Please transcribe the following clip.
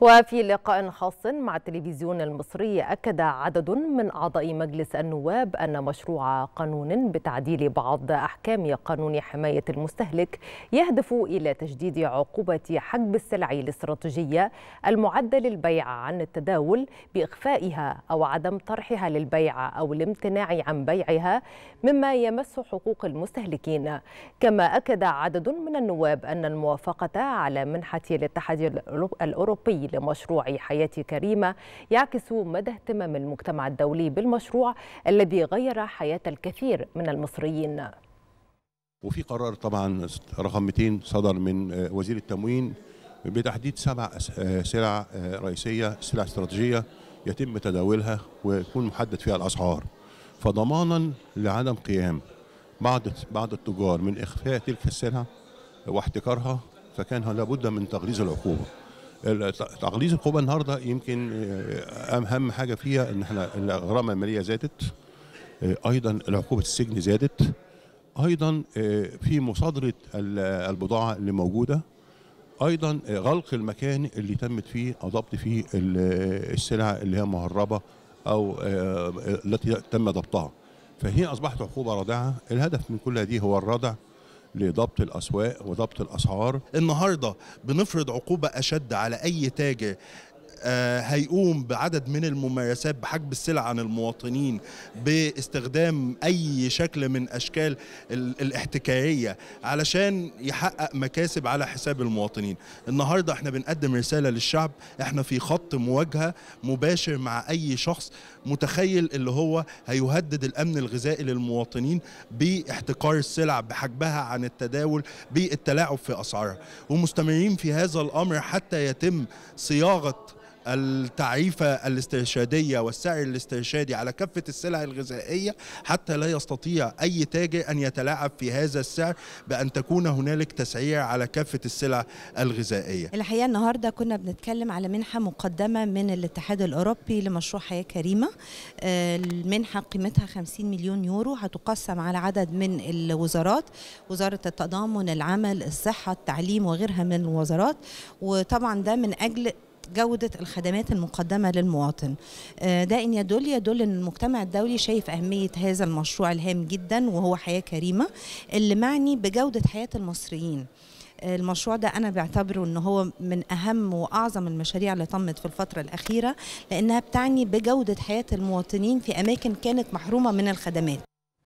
وفي لقاء خاص مع التلفزيون المصري أكد عدد من أعضاء مجلس النواب أن مشروع قانون بتعديل بعض أحكام قانون حماية المستهلك يهدف إلى تجديد عقوبة حجب السلع الاستراتيجية المعدة للبيع عن التداول بإخفائها أو عدم طرحها للبيع أو الامتناع عن بيعها مما يمس حقوق المستهلكين كما أكد عدد من النواب أن الموافقة على منحة الاتحاد الأوروبي لمشروع حياتي كريمة يعكس مدى اهتمام المجتمع الدولي بالمشروع الذي غير حياة الكثير من المصريين وفي قرار طبعا رقم 200 صدر من وزير التموين بتحديد سبع سلع رئيسية سلع استراتيجية يتم تداولها ويكون محدد فيها الأسعار فضمانا لعدم قيام بعض بعض التجار من إخفاء تلك السلع واحتكارها فكان لابد من تغليظ العقوبة تغليظ القوه النهارده يمكن آه، اهم حاجه فيها ان احنا الغرامه الماليه زادت آه، ايضا العقوبه السجن زادت ايضا آه، في مصادره البضاعه اللي موجوده ايضا غلق المكان اللي تمت فيه او ضبط فيه السلع اللي هي مهربه او التي تم ضبطها فهي اصبحت عقوبه رادعه الهدف من كل هذه هو الردع لضبط الاسواق وضبط الاسعار النهارده بنفرض عقوبه اشد على اي تاجر آه، هيقوم بعدد من الممارسات بحجب السلع عن المواطنين باستخدام اي شكل من اشكال الاحتكاريه علشان يحقق مكاسب على حساب المواطنين النهارده احنا بنقدم رساله للشعب احنا في خط مواجهه مباشر مع اي شخص متخيل اللي هو هيهدد الامن الغذائي للمواطنين باحتكار السلع بحجبها عن التداول بالتلاعب في اسعارها ومستمرين في هذا الامر حتى يتم صياغه التعريفة الاسترشادية والسعر الاسترشادي على كافة السلع الغذائية حتى لا يستطيع أي تاجر أن يتلاعب في هذا السعر بأن تكون هنالك تسعير على كافة السلع الغذائية الحقيقة النهاردة كنا بنتكلم على منحة مقدمة من الاتحاد الأوروبي لمشروع حياة كريمة آه، المنحة قيمتها 50 مليون يورو هتقسم على عدد من الوزارات وزارة التضامن العمل الصحة التعليم وغيرها من الوزارات وطبعا ده من أجل جودة الخدمات المقدمة للمواطن ده آه، إن يدل يدل أن المجتمع الدولي شايف أهمية هذا المشروع الهام جدا وهو حياة كريمة اللي معني بجودة حياة المصريين آه، المشروع ده انا بعتبره ان هو من اهم واعظم المشاريع اللي تمت في الفتره الاخيره لانها بتعني بجوده حياه المواطنين في اماكن كانت محرومه من الخدمات